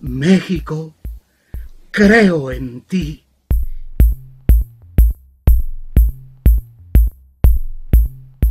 México, creo en ti.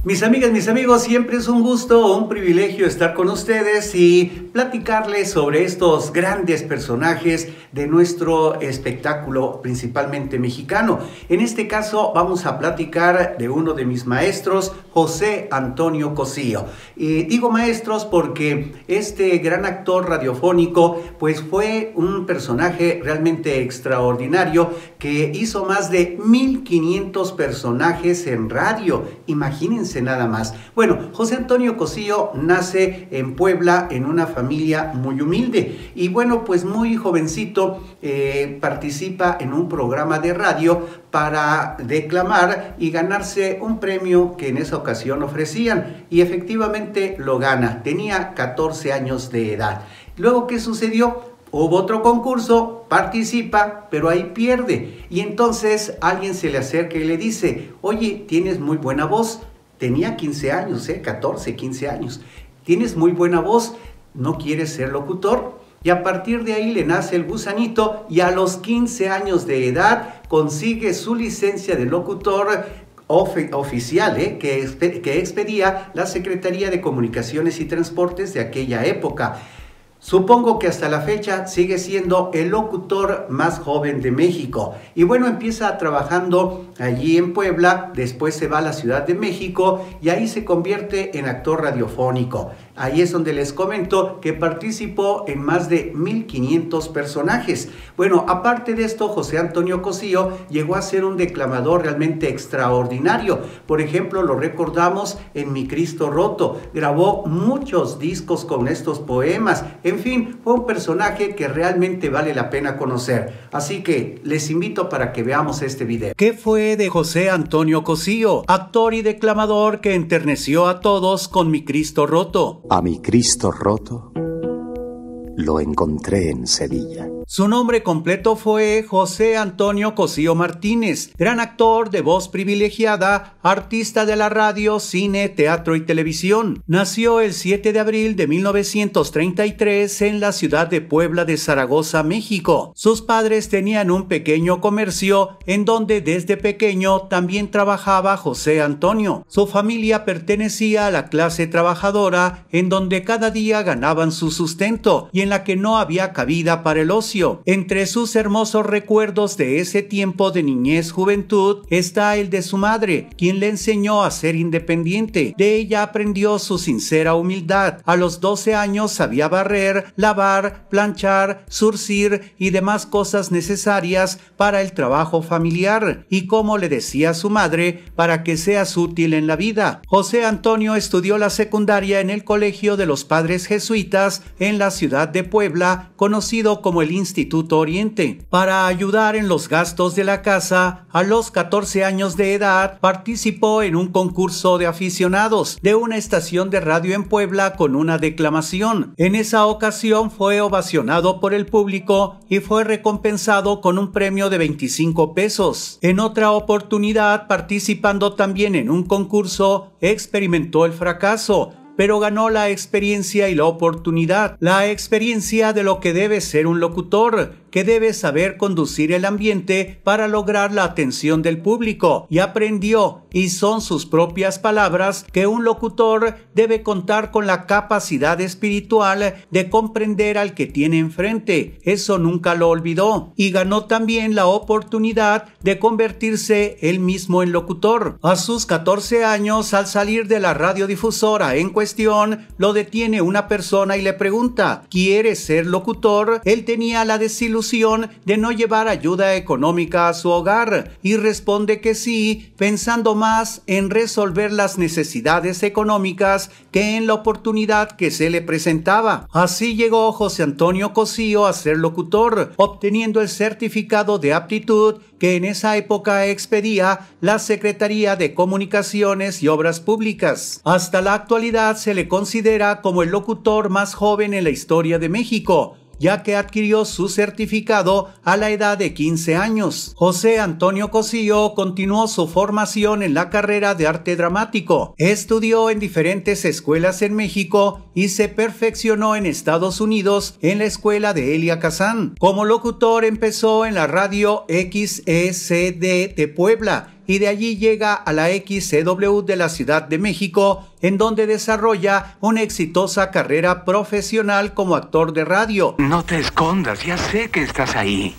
Mis amigas, mis amigos, siempre es un gusto, un privilegio estar con ustedes y platicarles sobre estos grandes personajes de nuestro espectáculo principalmente mexicano. En este caso vamos a platicar de uno de mis maestros, José Antonio Cosío. Y digo maestros porque este gran actor radiofónico pues fue un personaje realmente extraordinario que hizo más de 1500 personajes en radio. Imagínense nada más. Bueno, José Antonio Cosío nace en Puebla en una familia muy humilde y bueno, pues muy jovencito eh, participa en un programa de radio para declamar y ganarse un premio que en esa ocasión ofrecían y efectivamente lo gana. Tenía 14 años de edad. Luego, ¿qué sucedió? Hubo otro concurso, participa, pero ahí pierde. Y entonces alguien se le acerca y le dice, oye, tienes muy buena voz, Tenía 15 años, ¿eh? 14, 15 años. Tienes muy buena voz, no quieres ser locutor. Y a partir de ahí le nace el gusanito y a los 15 años de edad consigue su licencia de locutor oficial ¿eh? que, que expedía la Secretaría de Comunicaciones y Transportes de aquella época. Supongo que hasta la fecha sigue siendo el locutor más joven de México. Y bueno, empieza trabajando allí en Puebla, después se va a la Ciudad de México y ahí se convierte en actor radiofónico. Ahí es donde les comento que participó en más de 1500 personajes. Bueno, aparte de esto, José Antonio Cosío llegó a ser un declamador realmente extraordinario. Por ejemplo, lo recordamos en Mi Cristo Roto. Grabó muchos discos con estos poemas. En fin, fue un personaje que realmente vale la pena conocer. Así que les invito para que veamos este video. ¿Qué fue de José Antonio Cosío, actor y declamador que enterneció a todos con Mi Cristo Roto? A mi Cristo roto lo encontré en Sevilla. Su nombre completo fue José Antonio Cosío Martínez, gran actor de voz privilegiada, artista de la radio, cine, teatro y televisión. Nació el 7 de abril de 1933 en la ciudad de Puebla de Zaragoza, México. Sus padres tenían un pequeño comercio en donde desde pequeño también trabajaba José Antonio. Su familia pertenecía a la clase trabajadora en donde cada día ganaban su sustento y en la que no había cabida para el ocio. Entre sus hermosos recuerdos de ese tiempo de niñez juventud está el de su madre, quien le enseñó a ser independiente. De ella aprendió su sincera humildad. A los 12 años sabía barrer, lavar, planchar, surcir y demás cosas necesarias para el trabajo familiar y como le decía su madre, para que seas útil en la vida. José Antonio estudió la secundaria en el Colegio de los Padres Jesuitas en la ciudad de Puebla, conocido como el Instituto Oriente para ayudar en los gastos de la casa. A los 14 años de edad participó en un concurso de aficionados de una estación de radio en Puebla con una declamación. En esa ocasión fue ovacionado por el público y fue recompensado con un premio de 25 pesos. En otra oportunidad, participando también en un concurso, experimentó el fracaso pero ganó la experiencia y la oportunidad, la experiencia de lo que debe ser un locutor, que debe saber conducir el ambiente para lograr la atención del público, y aprendió, y son sus propias palabras, que un locutor debe contar con la capacidad espiritual de comprender al que tiene enfrente, eso nunca lo olvidó, y ganó también la oportunidad de convertirse él mismo en locutor. A sus 14 años, al salir de la radiodifusora en cuestión, lo detiene una persona y le pregunta, ¿quiere ser locutor? Él tenía la desilusión de no llevar ayuda económica a su hogar y responde que sí, pensando más en resolver las necesidades económicas que en la oportunidad que se le presentaba. Así llegó José Antonio Cosío a ser locutor, obteniendo el certificado de aptitud que en esa época expedía la Secretaría de Comunicaciones y Obras Públicas. Hasta la actualidad se le considera como el locutor más joven en la historia de México ya que adquirió su certificado a la edad de 15 años. José Antonio Cosío continuó su formación en la carrera de arte dramático. Estudió en diferentes escuelas en México y se perfeccionó en Estados Unidos en la escuela de Elia Kazan. Como locutor empezó en la radio XECD de Puebla y de allí llega a la XCW de la Ciudad de México, en donde desarrolla una exitosa carrera profesional como actor de radio. No te escondas, ya sé que estás ahí.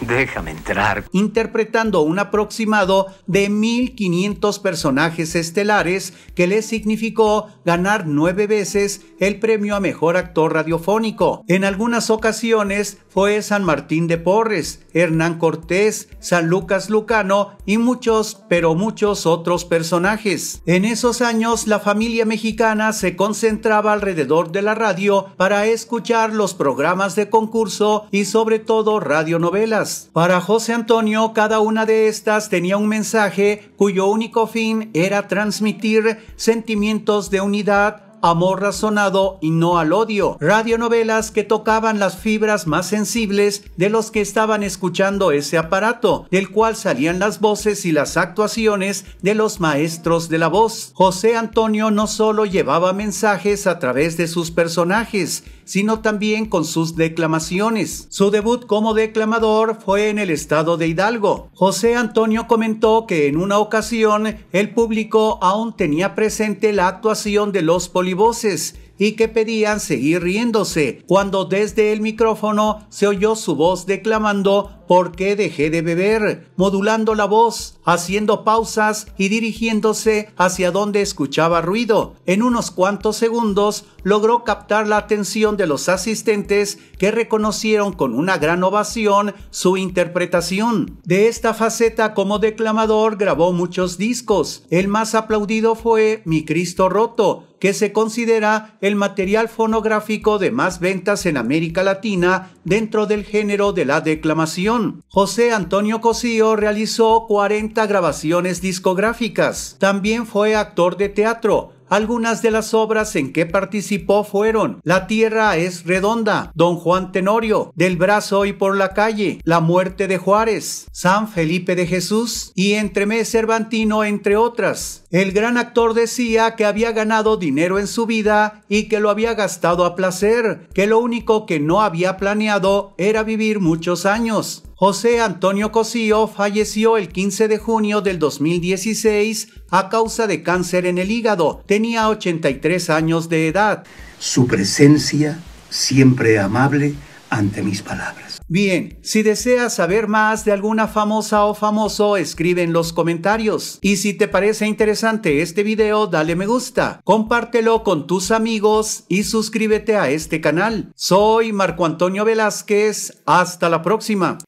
Déjame entrar. Interpretando un aproximado de 1.500 personajes estelares que le significó ganar nueve veces el premio a Mejor Actor Radiofónico. En algunas ocasiones fue San Martín de Porres, Hernán Cortés, San Lucas Lucano y muchos, pero muchos otros personajes. En esos años la familia mexicana se concentraba alrededor de la radio para escuchar los programas de concurso y sobre todo radionovelas. Para José Antonio, cada una de estas tenía un mensaje cuyo único fin era transmitir sentimientos de unidad, amor razonado y no al odio. Radionovelas que tocaban las fibras más sensibles de los que estaban escuchando ese aparato, del cual salían las voces y las actuaciones de los maestros de la voz. José Antonio no solo llevaba mensajes a través de sus personajes, sino también con sus declamaciones. Su debut como declamador fue en el estado de Hidalgo. José Antonio comentó que en una ocasión el público aún tenía presente la actuación de los polivoces y que pedían seguir riéndose, cuando desde el micrófono se oyó su voz declamando ¿Por qué dejé de beber? Modulando la voz, haciendo pausas y dirigiéndose hacia donde escuchaba ruido. En unos cuantos segundos logró captar la atención de los asistentes que reconocieron con una gran ovación su interpretación. De esta faceta como declamador grabó muchos discos. El más aplaudido fue Mi Cristo Roto, que se considera el material fonográfico de más ventas en América Latina dentro del género de la declamación. José Antonio Cosío realizó 40 grabaciones discográficas. También fue actor de teatro, algunas de las obras en que participó fueron La Tierra es Redonda, Don Juan Tenorio, Del Brazo y por la Calle, La Muerte de Juárez, San Felipe de Jesús y Entremé Cervantino, entre otras. El gran actor decía que había ganado dinero en su vida y que lo había gastado a placer, que lo único que no había planeado era vivir muchos años. José Antonio Cosío falleció el 15 de junio del 2016 a causa de cáncer en el hígado. Tenía 83 años de edad. Su presencia siempre amable ante mis palabras. Bien, si deseas saber más de alguna famosa o famoso, escribe en los comentarios. Y si te parece interesante este video, dale me gusta, compártelo con tus amigos y suscríbete a este canal. Soy Marco Antonio Velázquez, hasta la próxima.